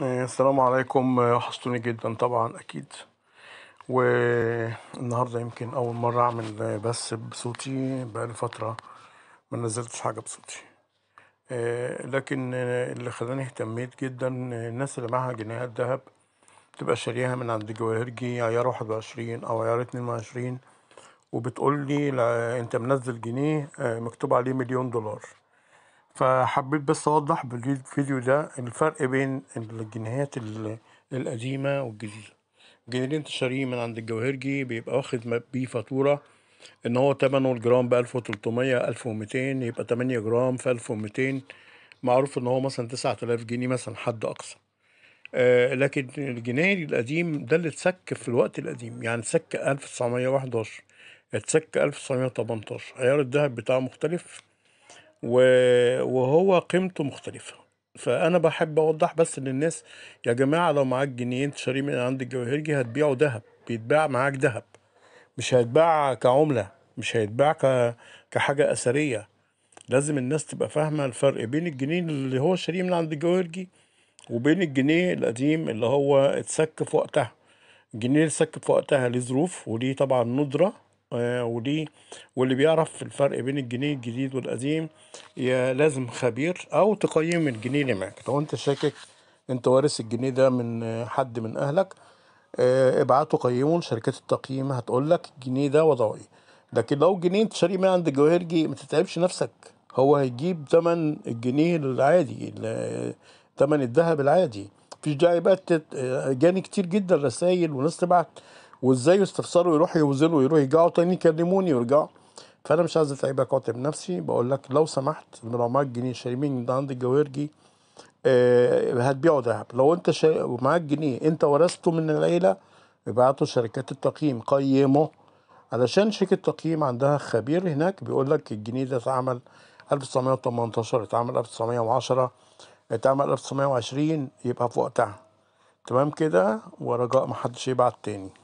آه، السلام عليكم آه، وحشتوني جدا طبعا اكيد والنهارده يمكن اول مره اعمل آه، بس بصوتي بقالي فتره ما نزلتش حاجه بصوتي لكن اللي خلاني اهتميت جدا الناس اللي معاها جنيهات ذهب بتبقى شاريها من عند جواهرجي عيار واحد وعشرين او عيار اتنين وعشرين وبتقول لي انت منزل جنيه مكتوب عليه مليون دولار فحبيت بس أوضح بالفيديو ده الفرق بين الجنيهات القديمة والجديدة الجنيه اللي انت شاريه من عند الجوهرجي بيبقى واخد بيه فاتورة إن هو تمنه الجرام بألف وتلتمية ألف يبقى 8 جرام في ألف معروف إن هو مثلا 9000 جنيه مثلا حد أقصى آه لكن الجنيه القديم ده اللي اتسك في الوقت القديم يعني اتسك ألف وحداشر اتسك ألف وتمنتاشر عيار الدهب بتاعه مختلف وهو قيمته مختلفة فأنا بحب أوضح بس للناس يا جماعة لو معاك جنيين شاريه من عند الجواهرجي هتبيعه ذهب بيتباع معاك ذهب مش هيتباع كعملة مش هيتباع كحاجة أثرية لازم الناس تبقى فاهمة الفرق بين الجنيه اللي هو شاريه من عند الجواهرجي وبين الجنيه القديم اللي هو اتسك في وقتها الجنيه اللي اتسك في وقتها ليه ظروف وليه طبعا ندرة آه، ودي واللي بيعرف الفرق بين الجنيه الجديد والقديم يا لازم خبير او تقيم الجنيه اللي معاك لو انت شاكك انت وارث الجنيه ده من حد من اهلك آه، ابعته قيمه لشركات التقييم هتقول لك الجنيه ده وضعه ايه لكن لو جنيه انت شاريه من عند الجواهرجي ما تتعبش نفسك هو هيجيب ثمن الجنيه العادي ثمن الذهب العادي مفيش داعي بقى آه، جاني كتير جدا رسايل وناس تبعت وازاي يستفسروا يروحوا يوزنوا يروحوا يرجعوا تاني يكلموني يرجعوا فانا مش عايز اتعب اقعد بنفسي بقول لك لو سمحت لو معاك جنيه شاري من عند الجوارجي آه هتبيعه ذهب لو انت ومعاك معاك جنيه انت ورثته من العيله ابعته شركات التقييم قيمه علشان شركه التقييم عندها خبير هناك بيقول لك الجنيه ده اتعمل 1918 اتعمل 1910 اتعمل 1920 يبقى في وقتها تمام كده ورجاء محدش يبعت تاني